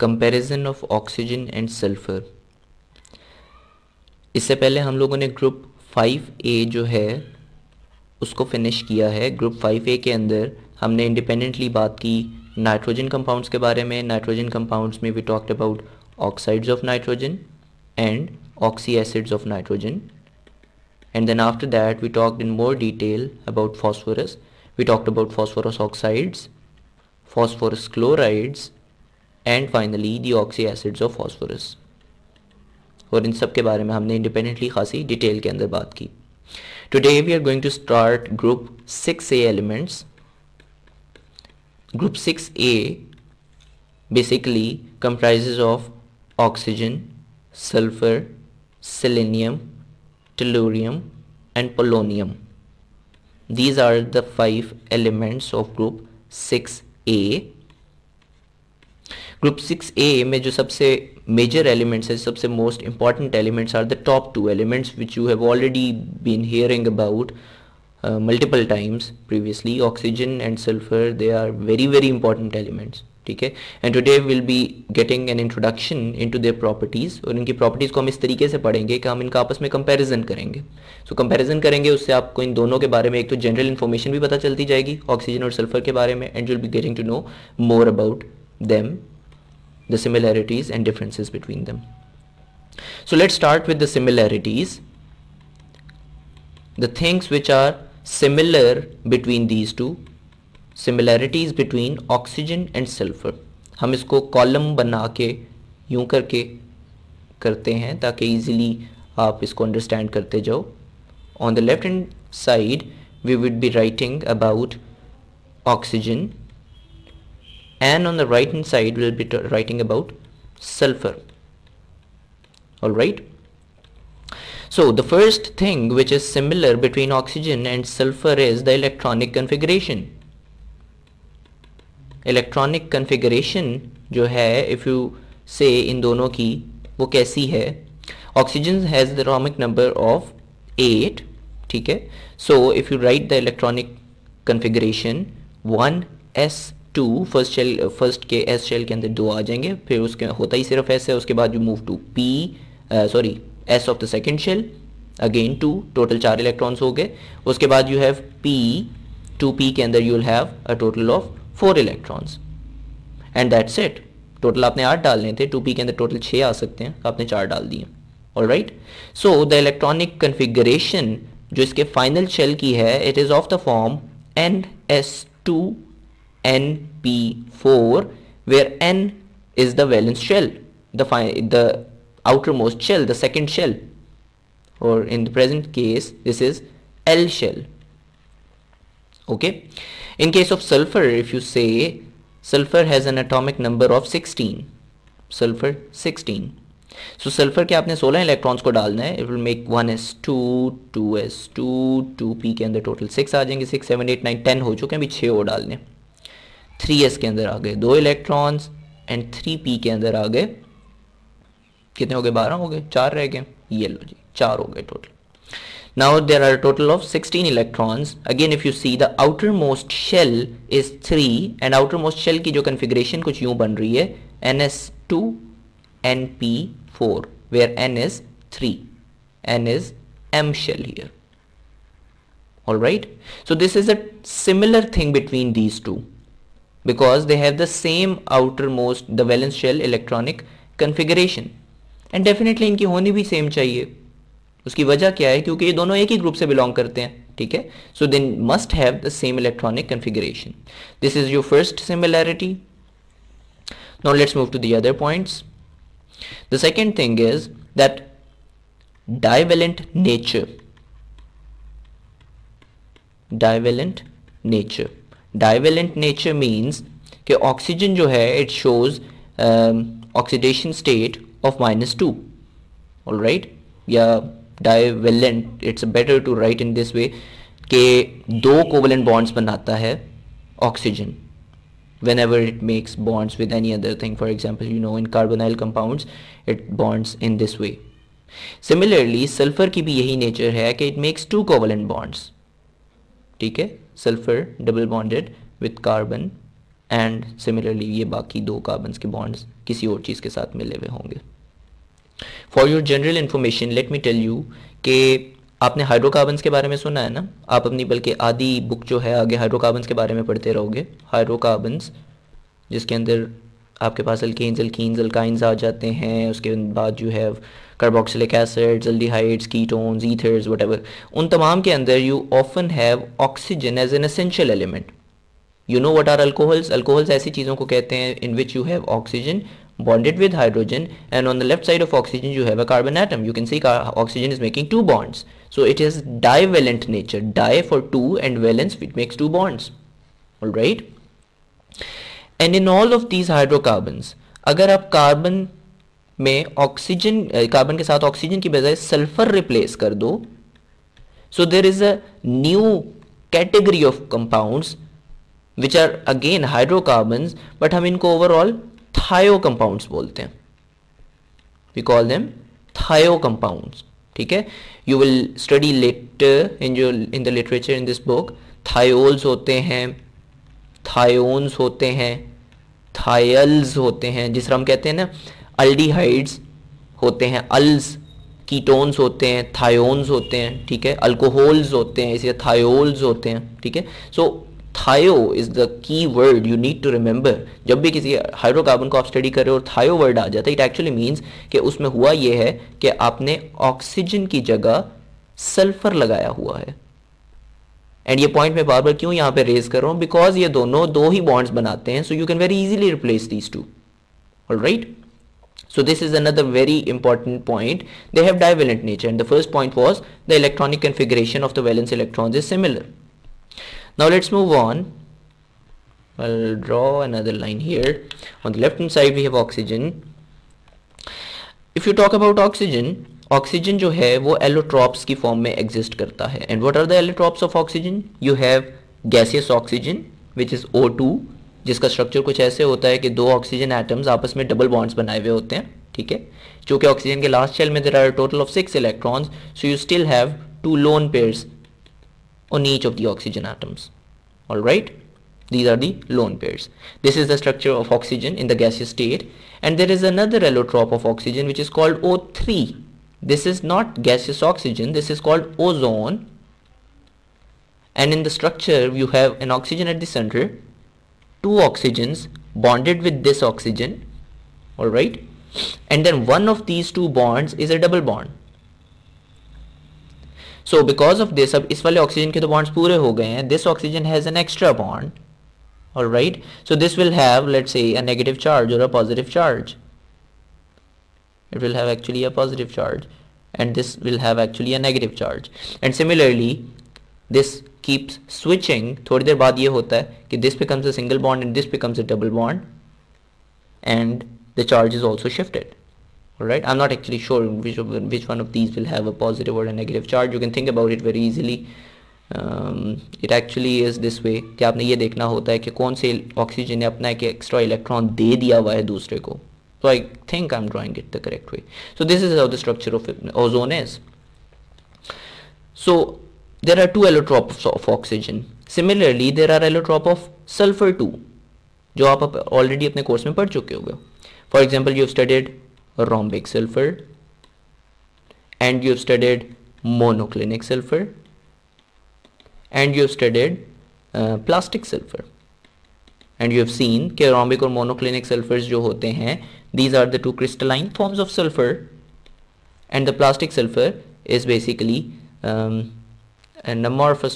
Comparison of oxygen and sulphur इससे पहले हम लोगों ने ग्रुप फाइव ए जो है उसको फिनिश किया है ग्रुप फाइव ए के अंदर हमने इंडिपेंडेंटली बात की नाइट्रोजन कंपाउंड्स के बारे में नाइट्रोजन कंपाउंड्स में we talked about oxides of nitrogen and oxy acids of nitrogen and then after that we talked in more detail about phosphorus we talked about phosphorus oxides phosphorus chlorides and finally the oxy acids of phosphorus और इन सब के बारे में हमने independently खासी detail के अंदर बात की today we are going to start group six A elements group six A basically comprise of oxygen sulphur selenium tellurium and polonium these are the five elements of group six A group six A में जो सबसे major elements है सबसे most important elements are the top two elements which you have already been hearing about multiple times previously oxygen and sulphur they are very very important elements ठीक है and today will be getting an introduction into their properties और इनकी properties को हम इस तरीके से पढ़ेंगे कि हम इनका आपस में कंपेरिजन करेंगे सो so, कंपेरिजन करेंगे उससे आपको इन दोनों के बारे में एक तो जनरल इन्फॉर्मेशन भी पता चलती जाएगी ऑक्सीजन और सल्फर के बारे में and you'll be getting to know more about them, the similarities and differences between them. So let's start with the similarities. The things which are similar between these two, similarities between oxygen and sulfur. hum isko column bana ke yun karke karte hain taaki easily aap isko understand karte jao on the left hand side we would be writing about oxygen and on the right hand side we'll be writing about sulfur all right so the first thing which is similar between oxygen and sulfur is the electronic configuration electronic configuration जो है if you say in दोनों की वो कैसी है oxygen has the atomic number of 8 ठीक है so if you write the electronic configuration 1s two first shell first के एस शेल के अंदर दो आ जाएंगे फिर उसके होता ही सिर्फ एस है उसके बाद you move to P sorry S of the second shell again two total चार इलेक्ट्रॉन्स हो गए उसके बाद you have P two P के अंदर you will have a total of four electrons and that's it total आपने आठ डालने थे टू पी के अंदर टोटल छः आ सकते हैं तो आपने चार डाल दिए all right so the electronic configuration जो इसके फाइनल शेल की है it is of the form N S two NP4 where N is the valence shell, the, the outermost shell, the second shell or in the present case this is L shell. Okay. In case of sulfur if you say sulfur has an atomic number of 16 sulfur 16 so sulfur के आपने 16 electrons को डालना है it will make ones 1s2 2s2 2p के अंदर total 6 आ जाएंगे 6 7 8 9 10 हो चुके हैं अभी 6 और डालने थ्री एस के अंदर आ गए दो इलेक्ट्रॉन्स एंड थ्री पी के अंदर आ गए कितने हो गए बारह हो गए चार रह गए ये लो जी चार हो गए total now there are total of sixteen electrons again if you see the outermost shell is three and outermost shell की जो कन्फिग्रेशन कुछ यूं बन रही है N S two N P four where N is three N is M shell here all right so this is a similar thing between these two because they have the same outermost the valence shell electronic configuration and definitely इनकी होनी भी same चाहिए उसकी वजह क्या है क्योंकि ये दोनों एक ही group से belong so they must have the same electronic configuration this is your first similarity now let's move to the other points the second thing is that divalent nature divalent nature divalent nature means कि oxygen जो है it shows oxidation state of minus two all right या divalent it's better to write in this way के दो covalent bonds बनाता है oxygen whenever it makes bonds with any other thing for example you know in carbonyl compound it bonds in this way similarly sulphur की भी यही nature है कि it makes two covalent bonds ठीक है sulphur double bonded with carbon and similarly ये बाकी दो कार्बन के बॉन्ड्स किसी और चीज़ के साथ मिले हुए होंगे for your general information let me tell you कि आपने हाइड्रोकार्बन के बारे में सुना है ना आप अपनी बल्कि आधी बुक जो है आगे हाइड्रोकार्बन के बारे में पढ़ते रहोगे हाइड्रोकार्बन जिसके अंदर आपके पास अल्कीन जल्कीन जल्काइंस आ जाते हैं उसके बाद you have carboxylic acid aldehydes ketones ethers whatever उन तमाम के अंदर you often have oxygen as an essential element you know what are alcohols alcohols ऐसी चीज़ों को कहते हैं in which you have oxygen bonded with hydrogen and on the left side of oxygen you have a carbon atom you can see oxygen is making two bonds so it is divalent nature die for two and valence with makes two bonds right and in all of these hydrocarbons अगर आप carbon में oxygen carbon के साथ oxygen की बजाय sulphur replace कर दो so there is a category of compound which are again hydrocarbon but हम इनको ओवरऑल थायो कंपाउंड बोलते हैं we call them thio compound ठीक है you will study later in in the literature in this book thiols होते हैं थायोन्स होते हैं थायल्स होते हैं जिस तरह हम कहते हैं ना अल्डीहाइड्स होते हैं अल्स कीटोन्स होते हैं थायोन्स होते हैं ठीक है अल्कोहल्स होते हैं इसे थायोल्स होते हैं ठीक है so thio is the key word you need to remember जब भी किसी हाइड्रोकार्बन को आप स्टडी कर रहे हो और थायो वर्ड आ जाता है इट एक्चुअली मीन्स कि उसमें हुआ ये है कि आपने ऑक्सीजन की जगह सल्फर लगाया हुआ है एंड ये पॉइंट मैं बार बार क्यों यहाँ पे रेज कर रहा हूँ बिकॉज ये दोनों दो ही बॉन्ड्स बनाते हैं so you can very easily replace these two all right So this is another very important point. They have divalent nature and the first point was the electronic configuration of the valence electrons is similar. Now let's move on. I'll draw another line here. On the left hand side we have oxygen. If you talk about oxygen, oxygen जो है वो allotropes की form में exist करता है and what are the allotropes of oxygen you have gaseous oxygen which is O two जिसका structure कुछ ऐसे होता है कि दो ऑक्सीजन एटम्स आपस में डबल बॉन्ड्स बनाए हुए होते हैं ठीक है चूंकि ऑक्सीजन के लास्ट शेल में there are total of six electrons so you still have two lone pairs each of the oxygen atoms all right these are the lone pairs this is the structure of oxygen in the gaseous state and there is another allotrope of oxygen which is called O three this is not gaseous oxygen this is called ozone and in the structure you have an oxygen at the center two oxygens bonded with this oxygen all right and then one of these two bonds is a double bond so because of this ab is wale oxygen ke to bonds pure ho this oxygen has an extra bond all right so this will have let's say a negative charge or a positive charge it will have actually a positive charge and this will have actually a negative charge and similarly this keeps switching this becomes a single bond and this becomes a double bond and the charge is also shifted alright I'm not actually sure which, which one of these will have a positive or a negative charge you can think about it very easily um, It actually is this way. कि आपने ये देखना होता है which oxygen has given ने अपना एक extra electron so I think I'm drawing it the correct way so this is how the structure of ozone is so there are two allotropes of oxygen similarly there are allotrop of sulfur too जो आप already अपने course में पढ़ चुके होंगे for example you studied rhombic sulfur and you've studied monoclinic sulfur and you've studied uh, plastic sulfur and you have seen के rhombic और monoclinic sulphurs जो होते हैं these are the two crystalline forms of sulphur and the plastic sulphur is basically an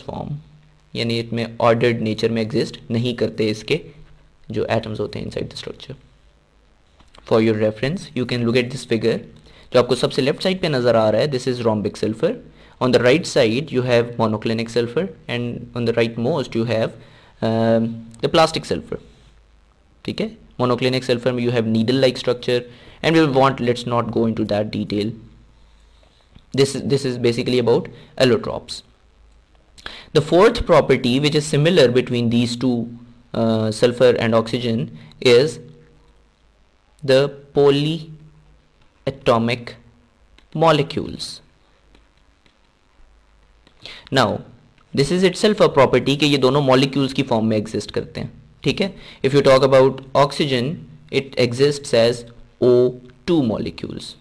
form यानी इसमें ordered nature में exist नहीं करते इसके जो एटम्स होते हैं inside the structure for your reference you can look at this figure जो आपको सबसे लेफ्ट साइड पे नज़र आ रहा है this is rhombic sulphur on the right side you have monoclinic sulphur and on the rightmost you have Um, the plastic sulfur okay. monoclinic sulfur you have needle like structure and we'll want let's not go into that detail this is this is basically about allotropes the fourth property which is similar between these two uh, sulfur and oxygen is the polyatomic molecules now this is itself a property कि ये दोनों molecules की form में exist करते हैं ठीक है if you talk about oxygen it exist as O two molecules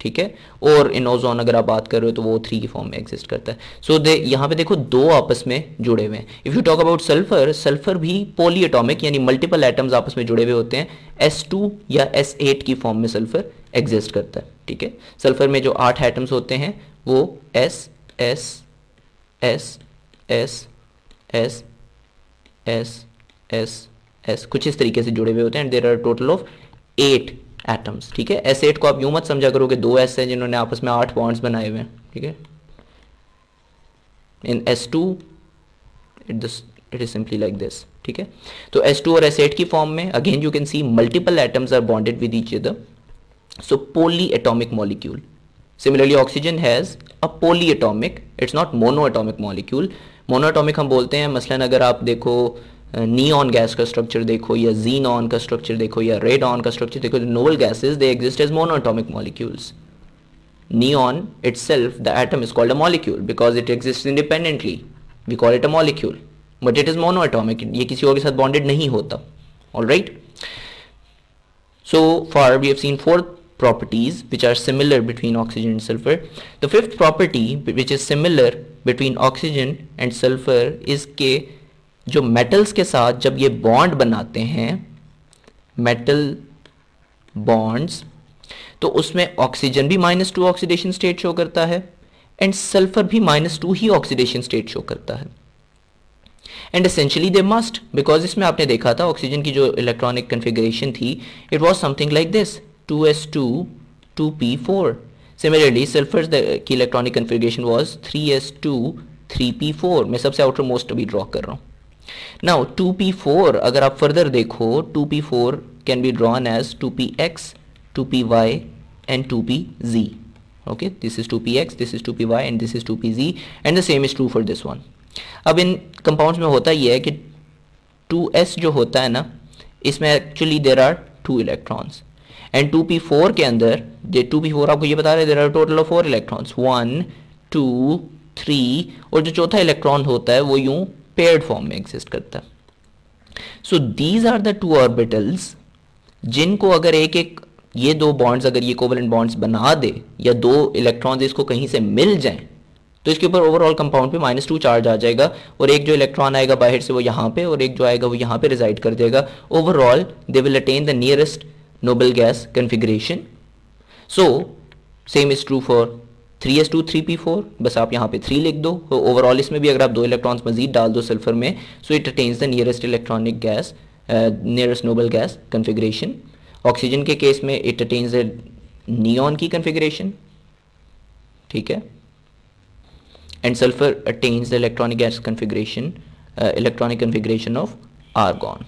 ठीक है और इन ओजोन अगर आप बात कर रहे हो तो वो थ्री की फॉर्म में एग्जिस्ट करता है सो so, दे यहाँ पे देखो दो आपस में जुड़े हुए हैं if you talk about sulphur sulphur भी पोलियोटॉमिक यानी मल्टीपल एटम्स आपस में जुड़े हुए होते हैं एस टू या एस एट की फॉर्म में सल्फर एग्जिस्ट करता है ठीक है सल्फर में जो आठ एटम्स होते हैं वो S S S S S S S S कुछ इस तरीके से जुड़े हुए होते हैं there are total of eight atoms ठीक है एस एट को आप यूं मत समझा करो कि दो एस हैं जिन्होंने आपस में आठ बॉन्ड्स बनाए हुए हैं ठीक है in S two it this it is simply like this ठीक है तो एस टू और एस एट की फॉर्म में again you can see multiple atoms are bonded with each other so polyatomic molecule has a poly a it's not monoatomic molecule monatomic हम बोलते हैं मसलन अगर आप देखो नी ऑन गैस का स्ट्रक्चर देखो या जीन ऑन का स्ट्रक्चर देखो या रेड ऑन का स्ट्रक्चर देखो noble gases they exist as monatomic molecules neon itself the atom is called a molecule because it exist independently we call it a molecule but it is monoatomic ये किसी और के साथ bonded नहीं होता all right so for we have seen four properties which are similar between oxygen and sulfur. The fifth property which is similar between oxygen and sulfur is के jo metals ke sath jab ye bond banate hain metal bonds to usme oxygen bhi minus 2 oxidation state show karta hai and sulfur bhi minus 2 hi oxidation state show karta hai and essentially they must because इसमें आपने देखा था oxygen की जो electronic configuration थी it was something like this 2s2 2p4 similarly sulphur की electronic configuration was 3s2 3p4 मैं सबसे आउटर मोस्ट अभी ड्रॉ कर रहा हूँ नाउ 2p4 अगर आप फर्दर देखो 2p4 can be drawn as 2px 2py and 2pz okay this is 2px this is 2py and this is 2pz and the same is true for this one अब इन compounds में होता ये है कि 2s जो होता है ना इसमें actually there are two electrons and two P four के अंदर जे टू पी फोर आपको ये बता रहे हैं there are total of four electrons one two three और जो चौथा इलेक्ट्रॉन होता है वो यूं पेयर्ड फॉर्म में एग्जिस्ट करता है so these are the two orbitals जिनको अगर एक एक ये दो बॉन्ड्स अगर ये कोवलेंट बॉन्ड्स बना दे या दो इलेक्ट्रॉन्स इसको कहीं से मिल जाएं तो इसके ऊपर ओवरऑल कंपाउंड पे माइनस टू चार्ज आ जाएगा और एक जो इलेक्ट्रॉन आएगा बाहर से वो यहाँ पे और एक जो आएगा वो यहाँ पे रिजाइड कर देगा overall they will attain the nearest noble gas configuration. So same is true for 3s2 3p4 बस आप यहाँ पे 3 लिख दो ओवरऑल इसमें भी अगर आप दो इलेक्ट्रॉन्स मजीद डाल दो सल्फर में so it attains the nearest electronic gas nearest noble gas configuration oxygen के केस में इट अटेन्स द नियॉन की कन्फिग्रेशन ठीक है and sulphur attains the electronic gas configuration electronic configuration of argon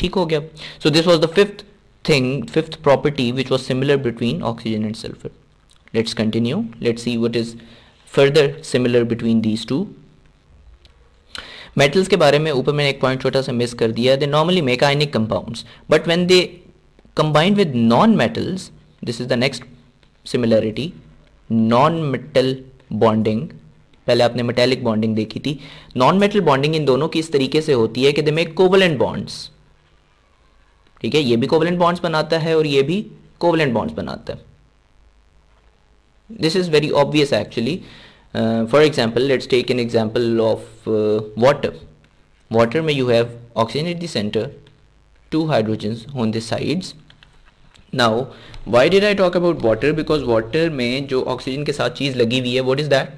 ठीक हो गया so this was the fifth thing fifth property which was similar between oxygen and sulphur let's continue let's see what is further similar between these two metals के बारे में ऊपर मैंने एक point छोटा सा मिस कर दिया they normally make ionic compound but when they combined with non metals this is the next similarity non metal bonding पहले आपने मेटेलिक बॉन्डिंग देखी थी नॉन मेटल बॉन्डिंग इन दोनों की इस तरीके से होती है कि दे मेक कोवलेंट बॉन्ड्स ठीक है ये भी कोवलेंट बॉन्ड्स बनाता है और ये भी कोवलेंट बॉन्ड्स बनाता है this is very obvious actually for example let's take an example of water water में you have oxygen at the centre two hydrogen on the side now why did I talk about water because water में जो oxygen के साथ चीज लगी हुई है what is that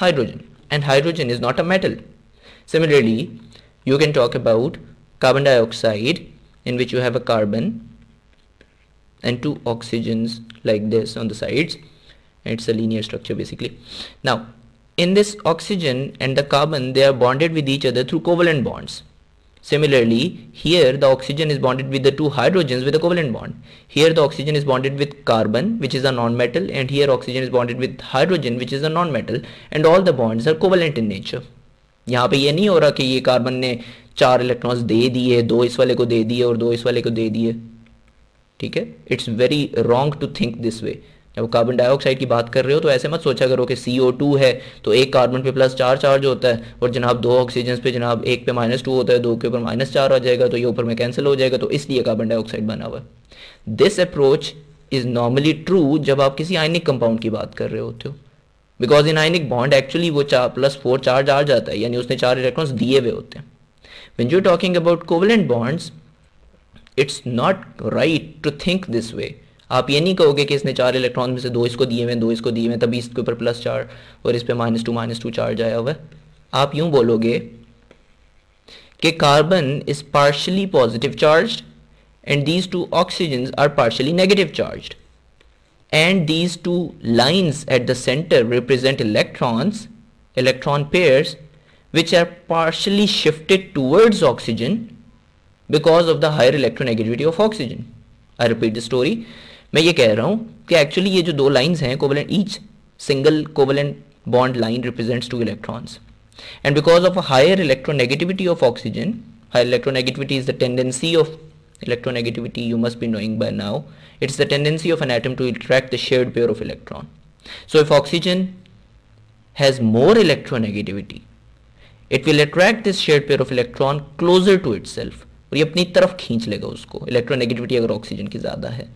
hydrogen and hydrogen is not a metal similarly you can talk about carbon dioxide in which you have a carbon and two oxygens like this on the sides it's a linear structure basically now in this oxygen and the carbon they are bonded with each other through covalent bonds Similarly, here the oxygen is bonded with the two hydrogens with a covalent bond. Here the oxygen is bonded with carbon which is a non-metal and here oxygen is bonded with hydrogen which is a non-metal and all the bonds are covalent in nature. यहाँ पे ये नहीं हो रहा कि ये carbon ने चार इलेक्ट्रॉन्स दे दिए दो इस वाले को दे दिए और दो इस वाले को दे दिए ठीक है it's very wrong to think this way जब कार्बन डाइऑक्साइड की बात कर रहे हो तो ऐसे मत सोचा करो कि सी ओ टू है तो एक कार्बन पे प्लस चार चार्ज होता है और जनाब दो ऑक्सीजन पे जनाब एक पे माइनस टू होता है दो के ऊपर माइनस चार आ जाएगा तो ये ऊपर में कैंसिल हो जाएगा तो इसलिए कार्बन डाइऑक्साइड बना हुआ है this approach is normally true जब आप किसी आयनिक कंपाउंड की बात कर रहे होते हो because in ionic bond actually वो चार प्लस फोर चार्ज आ जाता है यानी उसने चार इलेक्ट्रॉन्स दिए हुए होते हैं when you're talking about covalent bonds it's not right to think this way आप ये नहीं कहोगे कि इसने चार इलेक्ट्रॉन में से दो इसको दिए हुए दो इसको दिए हुए तभी इसके ऊपर प्लस चार और इस पर minus two minus two charge आया हुआ है आप यूं बोलोगे कि carbon is partially positive charge and these two oxygen are partially negative charge and these two lines at the centre represent electrons electron pairs which are partially shifted towards oxygen because of the higher electronegativity of oxygen. I repeat the story. मैं ये कह रहा हूँ कि actually ये जो दो lines हैं covalent each single covalent bond line represents two electrons and because of a higher electronegativity of oxygen higher electronegativity is the tendency of electronegativity you must be knowing by now it's the tendency of an atom to attract the shared pair of electron so if oxygen has more electronegativity it will attract this share pair of electron closer to it और ये अपनी तरफ खींच लेगा उसको electronegativity अगर oxygen की ज़्यादा है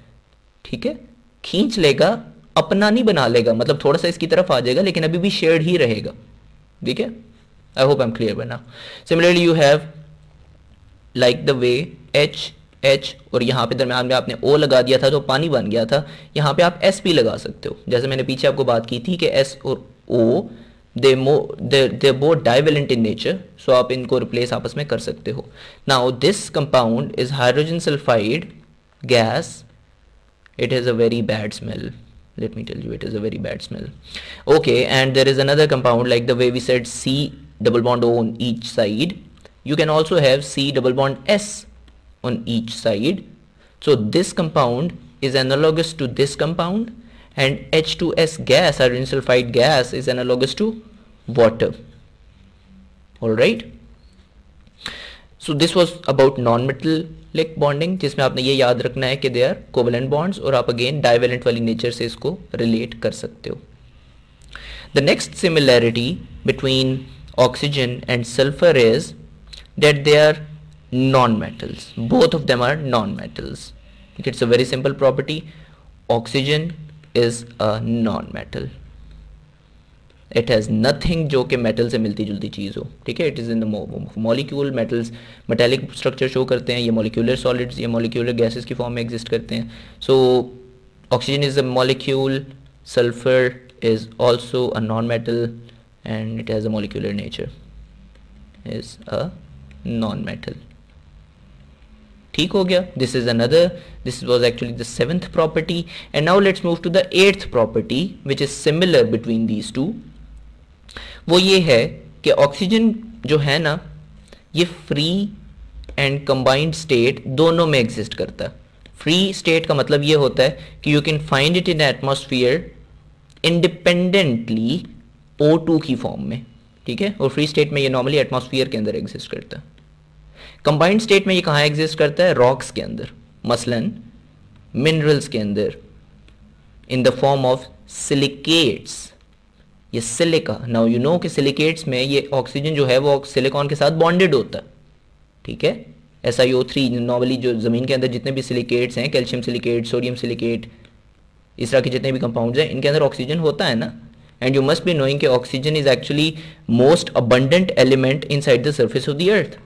ठीक है खींच लेगा अपना नहीं बना लेगा मतलब थोड़ा सा इसकी तरफ आ जाएगा लेकिन अभी भी शेयर ही रहेगा ठीक है I hope I am clear बना similarly you have like the way H H और यहाँ पे दरम्यान में आपने ओ लगा दिया था तो पानी बन गया था यहाँ पे आप एस पी लगा सकते हो जैसे मैंने पीछे आपको बात की थी कि एस और ओ दे मो दे बो डाइवेलेंट इन नेचर सो आप इनको रिप्लेस आपस में कर सकते हो now this compound is hydrogen sulphide gas it is a very bad smell let me tell you it is a very bad smell okay and there is another compound like the way we set C double bond on each side you can also have C double bond S on each side so this compound is analogous to this compound and H2S gas or insulfide gas is analogous to water alright so this was about non metal like bonding जिसमें आपने ये याद रखना है कि they are covalent bonds और आप again divalent वाली nature से relate कर the next similarity between oxygen and sulfur is that they are non-metals both of them are non-metals it's a very simple property oxygen is a non metal it has nothing जो कि metal से मिलती जुलती चीज़ हो ठीक है it is in the molecule metals metallic structure show करते हैं ये मोलिकुलर सॉलिड्स ये मोलिकुलर गैसेस की फॉर्म में एग्जिस्ट करते हैं so oxygen is a molecule sulphur is also a non metal and it has a molecular nature is a non metal ठीक हो गया this is another this was actually the seventh property and now let's move to the eighth property which is similar between these two वो ये है कि oxygen जो है ना ये फ्री एंड कंबाइंड स्टेट दोनों में एग्जिस्ट करता है फ्री स्टेट का मतलब ये होता है कि you can find it in atmosphere independently O two की फॉर्म में ठीक है और फ्री स्टेट में ये नॉर्मली एटमोसफियर के अंदर एग्जिस्ट करता है कंबाइंड स्टेट में ये कहाँ एग्जिस्ट करता है रॉक्स के अंदर मसलन मिनरल्स के अंदर in the form of silicates ये सिलिका नाउ यू नो कि सिलिकेट्स में ये ऑक्सीजन जो है वो सिलिकॉन के साथ बॉन्डेड होता है ठीक है S I O three normally जो ज़मीन के अंदर जितने भी सिलिकेट्स हैं कैल्शियम सिलिकेट सोडियम सिलिकेट इस तरह के जितने भी कंपाउंड्स हैं इनके अंदर ऑक्सीजन होता है ना and you must be knowing कि oxygen is actually most abundant element inside the surface of the earth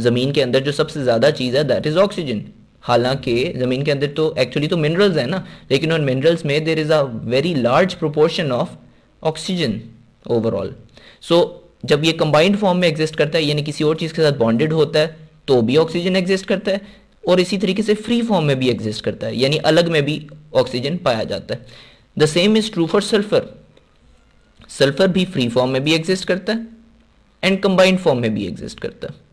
ज़मीन के अंदर जो सबसे ज़्यादा चीज़ है दैट इज़ ऑक्सीजन हालांकि ज़मीन के अंदर तो एक्चुअली तो मिनरल्स हैं ना लेकिन उन मिनरल्स में there is a very large proportion of oxygen overall so जब ये कंबाइंड फॉर्म में एग्जिस्ट करता है यानी किसी और चीज़ के साथ बॉन्डेड होता है तो भी ऑक्सीजन एग्जिस्ट करता है और इसी तरीके से फ्री फॉर्म में भी एग्जिस्ट करता है यानी अलग में भी ऑक्सीजन पाया जाता है the same is true for sulphur sulphur भी फ्री फॉर्म में भी एग्जिस्ट करता है एंड कंबाइंड फॉर्म में भी एग्जिस्ट करता है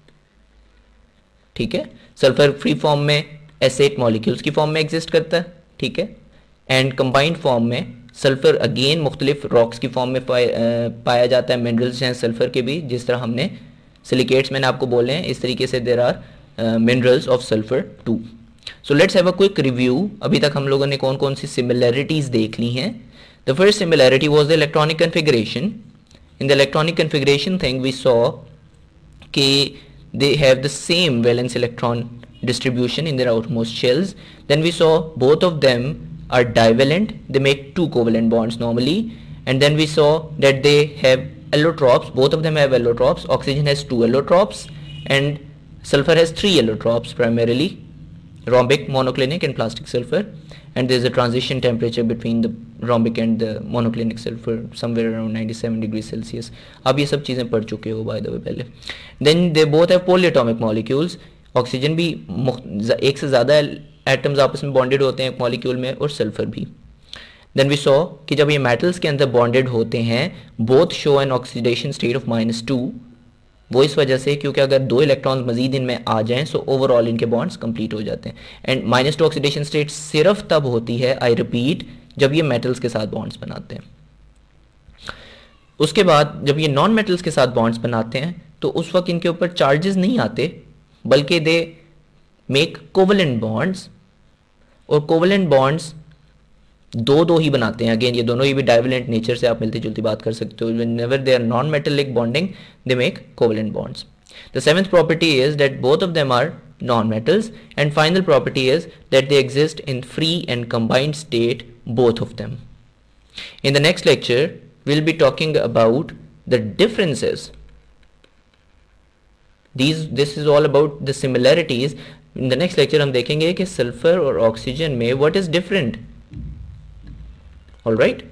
ठीक है सल्फर फ्री फॉर्म में एसेट मॉलिक्यूल्स की फॉर्म में एग्जिस्ट करता है ठीक है एंड कंबाइंड फॉर्म में सल्फर अगेन मुख्तलिफ रॉक्स की फॉर्म में पाया, पाया जाता है मिनरल्स हैं सल्फर के भी जिस तरह हमने सिलिकेट्स मैंने आपको बोले हैं इस तरीके से there are minerals of sulphur too so let's have a quick review अभी तक हम लोगों ने कौन कौन सी सिमिलैरिटीज़ देख ली हैं the first similarity was the electronic configuration in the electronic configuration thing we saw के they have the same valence electron distribution in their outermost shells then we saw both of them are divalent they make two covalent bonds normally and then we saw that they have allotropes both of them have allotropes oxygen has two allotropes and sulfur has three allotropes primarily rhombic monoclinic and plastic sulfur and there's a transition temperature between the rhombic and the monoclinic sulfur somewhere around 97 degrees celsius आप ये सब चीज़ें पढ़ चुके हो bye the way पहले then they both have polyatomic molecules oxygen भी एक से ज़्यादा एटम्स आपस में बॉन्डेड होते हैं मॉलिक्यूल में और सल्फर भी देन वी सॉ कि जब ये मेटल्स के अंदर बॉन्डेड होते हैं both show an oxidation state of minus -2 वो इस वजह से क्योंकि अगर दो इलेक्ट्रॉन्स मजीद इनमें आ जाएं सो ओवरऑल इनके बॉन्ड्स कंप्लीट हो जाते हैं and minus two oxidation state सिर्फ तब होती है आई रिपीट जब ये मेटल्स के साथ बॉन्ड्स बनाते हैं उसके बाद जब ये नॉन मेटल्स के साथ बॉन्ड्स बनाते हैं तो उस वक्त इनके ऊपर चार्जेस नहीं आते बल्कि दे मेक कोवलेंट बॉन्ड्स और कोवलेंट बॉन्ड्स दो दो ही बनाते हैं अगेन ये दोनों ही भी डाइवलेंट नेचर से आप मिलती जुलती बात कर सकते हो never they are non metallic bonding they make covalent bonds the seventh property is that both of them are non metals and final property is that they exist in free and combined state both of them in the next lecture will be talking about the differences these this is all about the similarities in the next lecture हम देखेंगे कि sulphur और oxygen में what is different All right.